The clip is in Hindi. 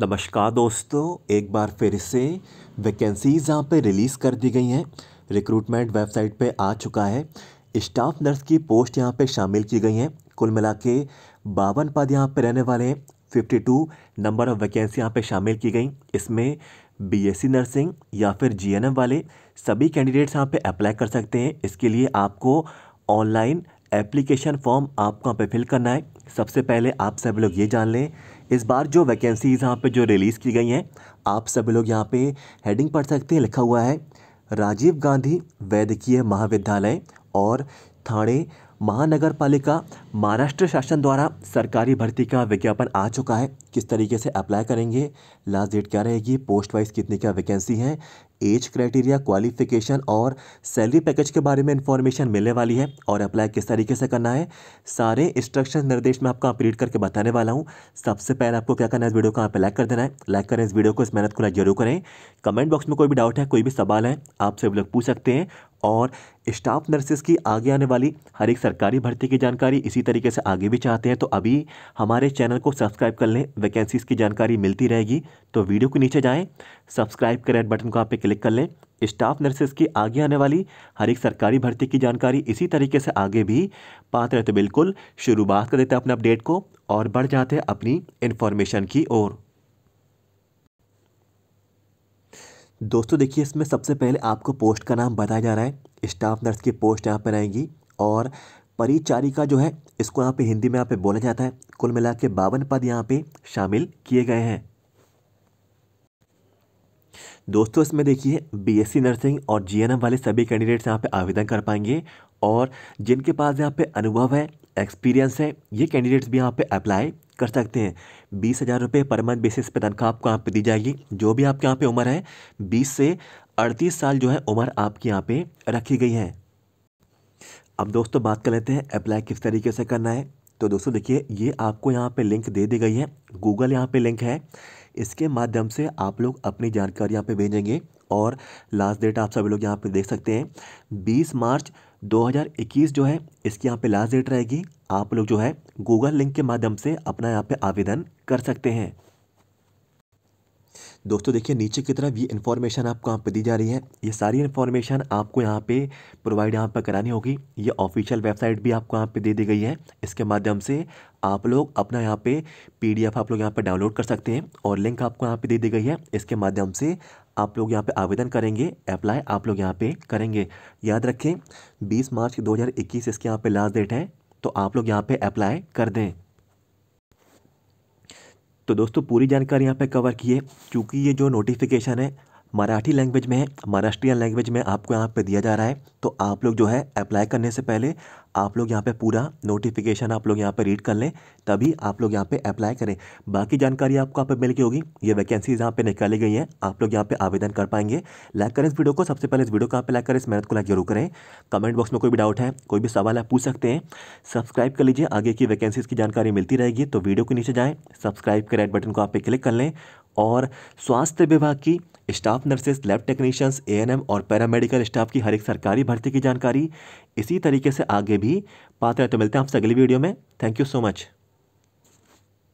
नमस्कार दोस्तों एक बार फिर से वैकेंसीज़ यहाँ पे रिलीज़ कर दी गई हैं रिक्रूटमेंट वेबसाइट पे आ चुका है स्टाफ नर्स की पोस्ट यहाँ पे शामिल की गई हैं कुल मिला के बावन पद यहाँ पे रहने वाले हैं fifty two number of vacancy यहाँ पे शामिल की गई इसमें बीएससी नर्सिंग या फिर जी वाले सभी कैंडिडेट्स यहाँ पर अप्लाई कर सकते हैं इसके लिए आपको ऑनलाइन एप्लीकेशन फॉर्म आपको यहाँ पे फिल करना है सबसे पहले आप सब लोग ये जान लें इस बार जो वैकेंसीज़ यहाँ पे जो रिलीज़ की गई हैं आप सभी लोग यहाँ पे हेडिंग पढ़ सकते हैं लिखा हुआ है राजीव गांधी वैद्यकीय महाविद्यालय और थाने महानगर पालिका महाराष्ट्र शासन द्वारा सरकारी भर्ती का विज्ञापन आ चुका है किस तरीके से अप्लाई करेंगे लास्ट डेट क्या रहेगी पोस्ट वाइज कितनी क्या वैकेंसी है एज क्राइटेरिया क्वालिफिकेशन और सैलरी पैकेज के बारे में इन्फॉर्मेशन मिलने वाली है और अप्लाई किस तरीके से करना है सारे इंस्ट्रक्शन निर्देश मैं आपको अपडेट करके बताने वाला हूँ सबसे पहले आपको क्या करना है इस वीडियो को आप लाइक कर देना है लाइक करें इस वीडियो को इस मेहनत को लाइक जरूर करें कमेंट बॉक्स में कोई भी डाउट है कोई भी सवाल है आप सभी लोग पूछ सकते हैं और स्टाफ नर्सेस की आगे आने वाली हर एक सरकारी भर्ती की जानकारी इसी तरीके से आगे भी चाहते हैं तो अभी हमारे चैनल को सब्सक्राइब कर लें वैकेंसीज़ की जानकारी मिलती रहेगी तो वीडियो के नीचे जाएं सब्सक्राइब करें रेड बटन को आप पे क्लिक कर लें स्टाफ नर्सेज की आगे आने वाली हर एक सरकारी भर्ती की जानकारी इसी तरीके से आगे भी पाते रहे तो बिल्कुल शुरुआत कर देते हैं अपने अपडेट को और बढ़ जाते हैं अपनी इन्फॉर्मेशन की ओर दोस्तों देखिए इसमें सबसे पहले आपको पोस्ट का नाम बताया जा रहा है स्टाफ नर्स की पोस्ट यहाँ पर आएगी और परिचारिका जो है इसको यहाँ पे हिंदी में यहाँ पे बोला जाता है कुल मिला के बावन पद यहाँ पे शामिल किए गए हैं दोस्तों इसमें देखिए बीएससी नर्सिंग और जीएनएम वाले सभी कैंडिडेट्स यहाँ पे आवेदन कर पाएंगे और जिनके पास यहाँ पे अनुभव है एक्सपीरियंस है ये कैंडिडेट्स भी यहाँ पे अप्लाई कर सकते हैं बीस हज़ार रुपये पर मंथ बेसिस पे तनख्वाह आपको यहाँ पे दी जाएगी जो भी आपके यहाँ पे उम्र है बीस से अड़तीस साल जो है उम्र आपके यहाँ पे रखी गई है अब दोस्तों बात कर लेते हैं अप्लाई किस तरीके से करना है तो दोस्तों देखिए ये आपको यहाँ पे लिंक दे दी गई है गूगल यहाँ पे लिंक है इसके माध्यम से आप लोग अपनी जानकारी यहाँ पे भेजेंगे और लास्ट डेट आप सभी लोग यहाँ पे देख सकते हैं बीस मार्च 2021 जो है इसकी यहाँ पे लास्ट डेट रहेगी आप लोग जो है गूगल लिंक के माध्यम से अपना यहाँ पे आवेदन कर सकते हैं दोस्तों देखिए नीचे की तरफ ये इन्फॉर्मेशन आपको यहाँ पे दी जा रही है ये सारी इन्फॉर्मेशन आपको यहाँ पे प्रोवाइड यहाँ पर करानी होगी ये ऑफिशियल वेबसाइट भी आपको यहाँ पे दे दी गई है इसके माध्यम से आप लोग अपना यहाँ पे पीडीएफ आप लोग यहाँ पे डाउनलोड कर सकते हैं और लिंक आपको यहाँ पे दे दी गई है इसके माध्यम से आप लोग यहाँ पे आवेदन करेंगे अप्लाई आप लोग यहाँ पे करेंगे याद रखें 20 मार्च 2021 इसके यहाँ पे लास्ट डेट है तो आप लोग यहाँ पे अप्लाई कर दें तो दोस्तों पूरी जानकारी यहाँ पे कवर की है क्योंकि ये जो नोटिफिकेशन है मराठी लैंग्वेज में है महाराष्ट्रियन लैंग्वेज में आपको यहाँ पे दिया जा रहा है तो आप लोग जो है अप्लाई करने से पहले आप लोग यहाँ पे पूरा नोटिफिकेशन आप लोग यहाँ पे रीड कर लें तभी आप लोग यहाँ पे अप्लाई करें बाकी जानकारी आपको यहाँ पे मिल गई होगी ये वैकेंसीज यहाँ पे निकाली गई हैं आप लोग यहाँ पे आवेदन कर पाएंगे लाइक करें इस वीडियो को सबसे पहले इस वीडियो को आप लाइक करें इस मेहनत को लाइक जरूर करें कमेंट बॉक्स में कोई भी डाउट है कोई भी सवाल आप पूछ सकते हैं सब्सक्राइब कर लीजिए आगे की वैकेंसीज़ की जानकारी मिलती रहेगी तो वीडियो के नीचे जाएँ सब्सक्राइब के रेड बटन को आप पे क्लिक कर लें और स्वास्थ्य विभाग की staff nurses lab technicians ANM और पैरामेडिकल स्टाफ की हर एक सरकारी भर्ती की जानकारी इसी तरीके से आगे भी पाते हैं तो मिलते हैं आपसे अगली वीडियो में थैंक यू सो मच